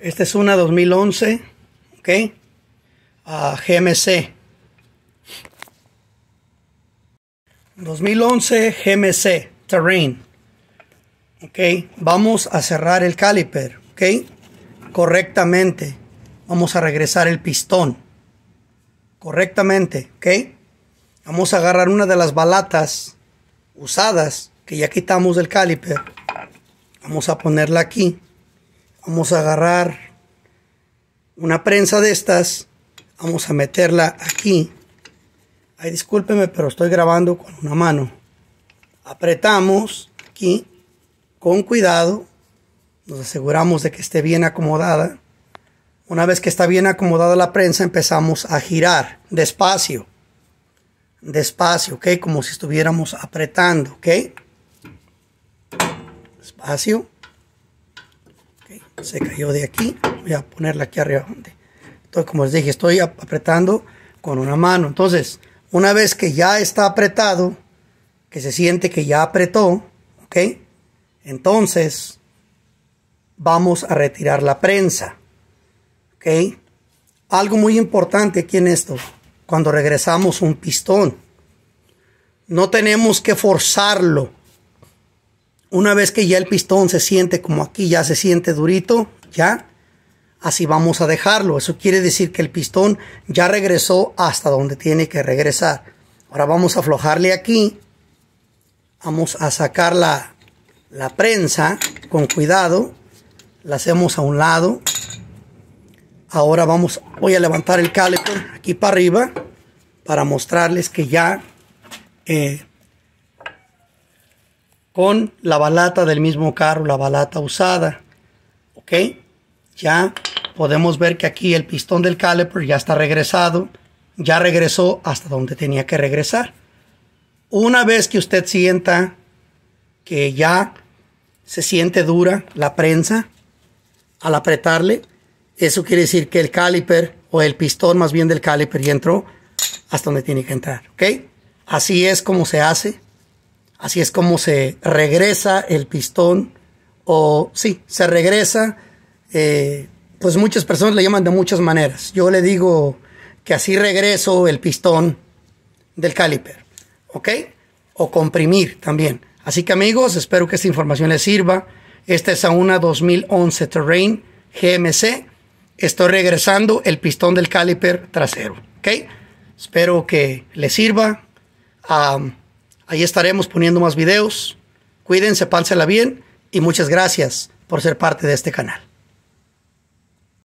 Esta es una 2011, ¿ok? A GMC. 2011 GMC Terrain. ¿Ok? Vamos a cerrar el caliper, ¿ok? Correctamente. Vamos a regresar el pistón. Correctamente, ¿ok? Vamos a agarrar una de las balatas usadas que ya quitamos del caliper. Vamos a ponerla aquí. Vamos a agarrar una prensa de estas. Vamos a meterla aquí. Ay, discúlpeme, pero estoy grabando con una mano. Apretamos aquí con cuidado. Nos aseguramos de que esté bien acomodada. Una vez que está bien acomodada la prensa, empezamos a girar despacio. Despacio, ¿ok? Como si estuviéramos apretando, ¿ok? Despacio. Se cayó de aquí. Voy a ponerla aquí arriba. Entonces, como les dije, estoy apretando con una mano. Entonces, una vez que ya está apretado, que se siente que ya apretó, ¿ok? Entonces, vamos a retirar la prensa, ¿ok? Algo muy importante aquí en esto, cuando regresamos un pistón, no tenemos que forzarlo una vez que ya el pistón se siente como aquí, ya se siente durito, ya, así vamos a dejarlo. Eso quiere decir que el pistón ya regresó hasta donde tiene que regresar. Ahora vamos a aflojarle aquí. Vamos a sacar la, la prensa con cuidado. La hacemos a un lado. Ahora vamos, voy a levantar el caletón aquí para arriba para mostrarles que ya eh, con la balata del mismo carro, la balata usada. ¿Ok? Ya podemos ver que aquí el pistón del caliper ya está regresado. Ya regresó hasta donde tenía que regresar. Una vez que usted sienta que ya se siente dura la prensa al apretarle, eso quiere decir que el caliper o el pistón más bien del caliper ya entró hasta donde tiene que entrar. ¿Ok? Así es como se hace Así es como se regresa el pistón, o sí, se regresa. Eh, pues muchas personas le llaman de muchas maneras. Yo le digo que así regreso el pistón del caliper, ¿ok? O comprimir también. Así que amigos, espero que esta información les sirva. Esta es a una 2011 Terrain GMC. Estoy regresando el pistón del caliper trasero, ¿ok? Espero que les sirva. a Ahí estaremos poniendo más videos. Cuídense, pánsela bien y muchas gracias por ser parte de este canal.